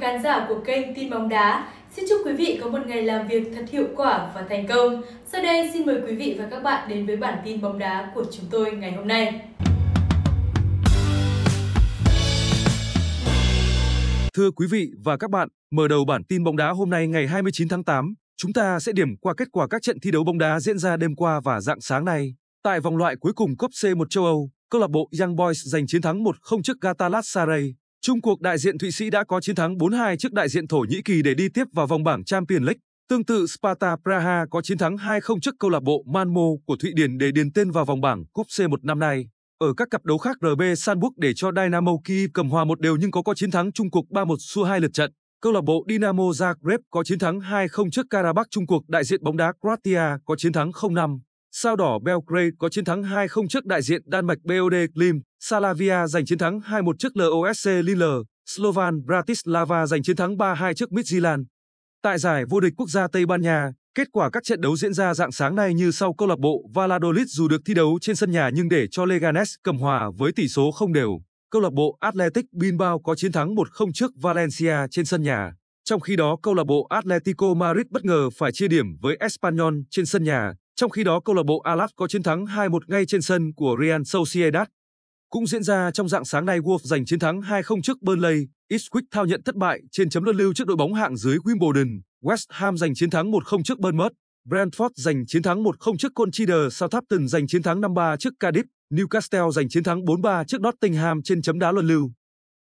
khán giả của kênh Tin bóng đá. Xin chúc quý vị có một ngày làm việc thật hiệu quả và thành công. Sau đây xin mời quý vị và các bạn đến với bản tin bóng đá của chúng tôi ngày hôm nay. Thưa quý vị và các bạn, mở đầu bản tin bóng đá hôm nay ngày 29 tháng 8, chúng ta sẽ điểm qua kết quả các trận thi đấu bóng đá diễn ra đêm qua và dạng sáng nay. Tại vòng loại cuối cùng cúp C1 châu Âu, câu lạc bộ Young Boys giành chiến thắng 1-0 trước Galatasaray. Trung cuộc đại diện Thụy Sĩ đã có chiến thắng 4-2 trước đại diện Thổ Nhĩ Kỳ để đi tiếp vào vòng bảng Champions League. Tương tự Sparta Praha có chiến thắng 2-0 trước câu lạc bộ manmo của Thụy Điển để điền tên vào vòng bảng Cúp C1 năm nay. Ở các cặp đấu khác RB Salzburg để cho Dynamo Kyiv cầm hòa một đều nhưng có có chiến thắng Trung cuộc 3-1 xua hai lượt trận. Câu lạc bộ Dynamo Zagreb có chiến thắng 2-0 trước Karabakh Trung cuộc đại diện bóng đá Croatia có chiến thắng 0-5. Sao đỏ Belgrade có chiến thắng 2-0 trước đại diện Đan Mạch BOD Klim, Salavia giành chiến thắng 2-1 trước LOSC Lille, Slovan Bratislava giành chiến thắng 3-2 trước Midtjylland. Tại giải vô địch quốc gia Tây Ban Nha, kết quả các trận đấu diễn ra dạng sáng nay như sau câu lạc bộ Valladolid dù được thi đấu trên sân nhà nhưng để cho Leganes cầm hòa với tỷ số không đều. Câu lạc bộ Athletic Bilbao có chiến thắng 1-0 trước Valencia trên sân nhà. Trong khi đó, câu lạc bộ Atletico Madrid bất ngờ phải chia điểm với Espanyol trên sân nhà. Trong khi đó, câu lạc bộ Alas có chiến thắng 2-1 ngay trên sân của Real Sociedad. Cũng diễn ra trong dạng sáng nay, Wolves giành chiến thắng 2-0 trước Burnley, Ipswich thao nhận thất bại trên chấm luân lưu trước đội bóng hạng dưới Wimbledon, West Ham giành chiến thắng 1-0 trước Bournemouth, Brentford giành chiến thắng 1-0 trước Colchester, Southampton giành chiến thắng 5-3 trước Cardiff, Newcastle giành chiến thắng 4-3 trước Nottingham trên chấm đá luân lưu.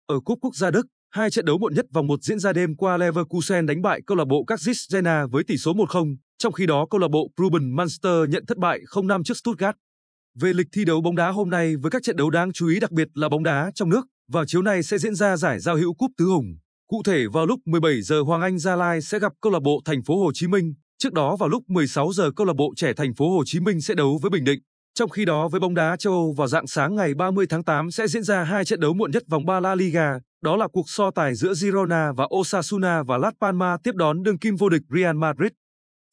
Ở Cúp Quốc gia Đức, hai trận đấu muộn nhất vòng 1 diễn ra đêm qua Leverkusen đánh bại câu lạc bộ Kazis với tỷ số 1-0. Trong khi đó, câu lạc bộ Ruben Munster nhận thất bại 0-5 trước Stuttgart. Về lịch thi đấu bóng đá hôm nay với các trận đấu đáng chú ý đặc biệt là bóng đá trong nước, vào chiều nay sẽ diễn ra giải giao hữu Cúp Tứ Hùng. Cụ thể vào lúc 17 giờ Hoàng Anh Gia Lai sẽ gặp câu lạc bộ Thành phố Hồ Chí Minh, trước đó vào lúc 16 giờ câu lạc bộ trẻ Thành phố Hồ Chí Minh sẽ đấu với Bình Định. Trong khi đó với bóng đá châu Âu vào dạng sáng ngày 30 tháng 8 sẽ diễn ra hai trận đấu muộn nhất vòng 3 La Liga, đó là cuộc so tài giữa Girona và Osasuna và Las Palmas tiếp đón đương kim vô địch Real Madrid.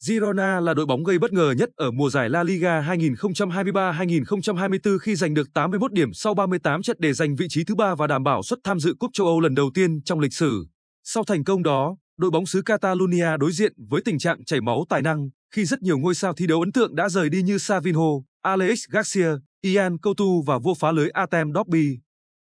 Girona là đội bóng gây bất ngờ nhất ở mùa giải La Liga 2023-2024 khi giành được 81 điểm sau 38 trận để giành vị trí thứ ba và đảm bảo suất tham dự Cúp châu Âu lần đầu tiên trong lịch sử. Sau thành công đó, đội bóng xứ Catalonia đối diện với tình trạng chảy máu tài năng khi rất nhiều ngôi sao thi đấu ấn tượng đã rời đi như Savinho, Alex Garcia, Ian Coutu và vua phá lưới Atem Dobby.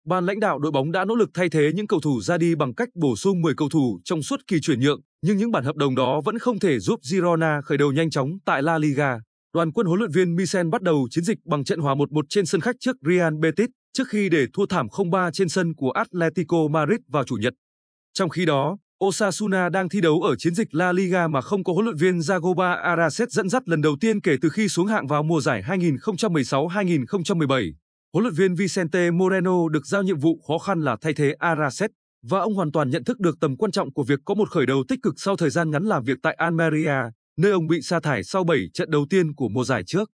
Ban lãnh đạo đội bóng đã nỗ lực thay thế những cầu thủ ra đi bằng cách bổ sung 10 cầu thủ trong suốt kỳ chuyển nhượng, nhưng những bản hợp đồng đó vẫn không thể giúp Girona khởi đầu nhanh chóng tại La Liga. Đoàn quân huấn luyện viên Michel bắt đầu chiến dịch bằng trận hòa 1-1 trên sân khách trước Real Betis, trước khi để thua thảm 0-3 trên sân của Atletico Madrid vào chủ nhật. Trong khi đó, Osasuna đang thi đấu ở chiến dịch La Liga mà không có huấn luyện viên Zagoba Araset dẫn dắt lần đầu tiên kể từ khi xuống hạng vào mùa giải 2016-2017. Huấn luyện viên Vicente Moreno được giao nhiệm vụ khó khăn là thay thế Araset và ông hoàn toàn nhận thức được tầm quan trọng của việc có một khởi đầu tích cực sau thời gian ngắn làm việc tại Almeria, nơi ông bị sa thải sau 7 trận đầu tiên của mùa giải trước.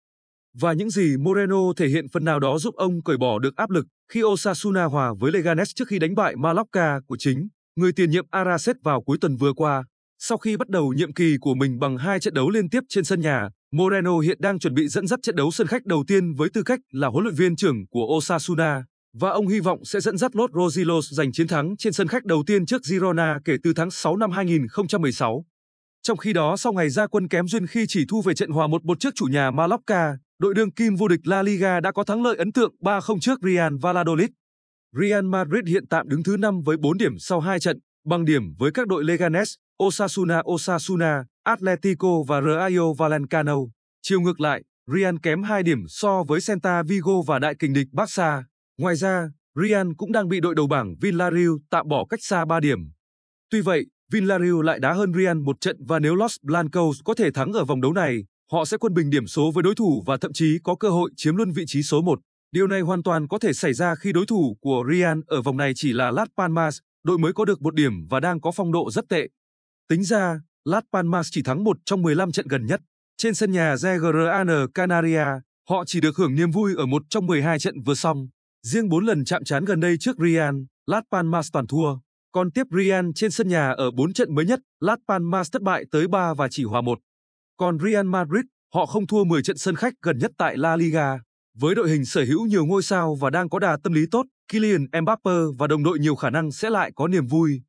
Và những gì Moreno thể hiện phần nào đó giúp ông cởi bỏ được áp lực khi Osasuna hòa với Leganes trước khi đánh bại Mallorca của chính, người tiền nhiệm Araset vào cuối tuần vừa qua, sau khi bắt đầu nhiệm kỳ của mình bằng hai trận đấu liên tiếp trên sân nhà, Moreno hiện đang chuẩn bị dẫn dắt trận đấu sân khách đầu tiên với tư cách là huấn luyện viên trưởng của Osasuna và ông hy vọng sẽ dẫn dắt Los Rojilos giành chiến thắng trên sân khách đầu tiên trước Girona kể từ tháng 6 năm 2016. Trong khi đó, sau ngày ra quân kém duyên khi chỉ thu về trận hòa 1-1 trước chủ nhà Mallorca, đội đương kim vô địch La Liga đã có thắng lợi ấn tượng 3-0 trước Real Valladolid. Real Madrid hiện tạm đứng thứ 5 với 4 điểm sau 2 trận, bằng điểm với các đội Leganes, Osasuna Osasuna, Atletico và Rayo Vallecano. Chiều ngược lại, Real kém 2 điểm so với Santa Vigo và đại kình địch Barca. Ngoài ra, Real cũng đang bị đội đầu bảng Villarreal tạm bỏ cách xa 3 điểm. Tuy vậy, Villarreal lại đá hơn Real một trận và nếu Los Blancos có thể thắng ở vòng đấu này, họ sẽ quân bình điểm số với đối thủ và thậm chí có cơ hội chiếm luôn vị trí số 1. Điều này hoàn toàn có thể xảy ra khi đối thủ của Real ở vòng này chỉ là Las Palmas, đội mới có được một điểm và đang có phong độ rất tệ. Tính ra, Las Palmas chỉ thắng một trong 15 trận gần nhất. Trên sân nhà ZGRAN Canaria, họ chỉ được hưởng niềm vui ở một trong 12 trận vừa xong. Riêng 4 lần chạm trán gần đây trước Real, Las Palmas toàn thua. Còn tiếp Real trên sân nhà ở 4 trận mới nhất, Las Palmas thất bại tới 3 và chỉ hòa 1. Còn Real Madrid, họ không thua 10 trận sân khách gần nhất tại La Liga. Với đội hình sở hữu nhiều ngôi sao và đang có đà tâm lý tốt, Kylian Mbappe và đồng đội nhiều khả năng sẽ lại có niềm vui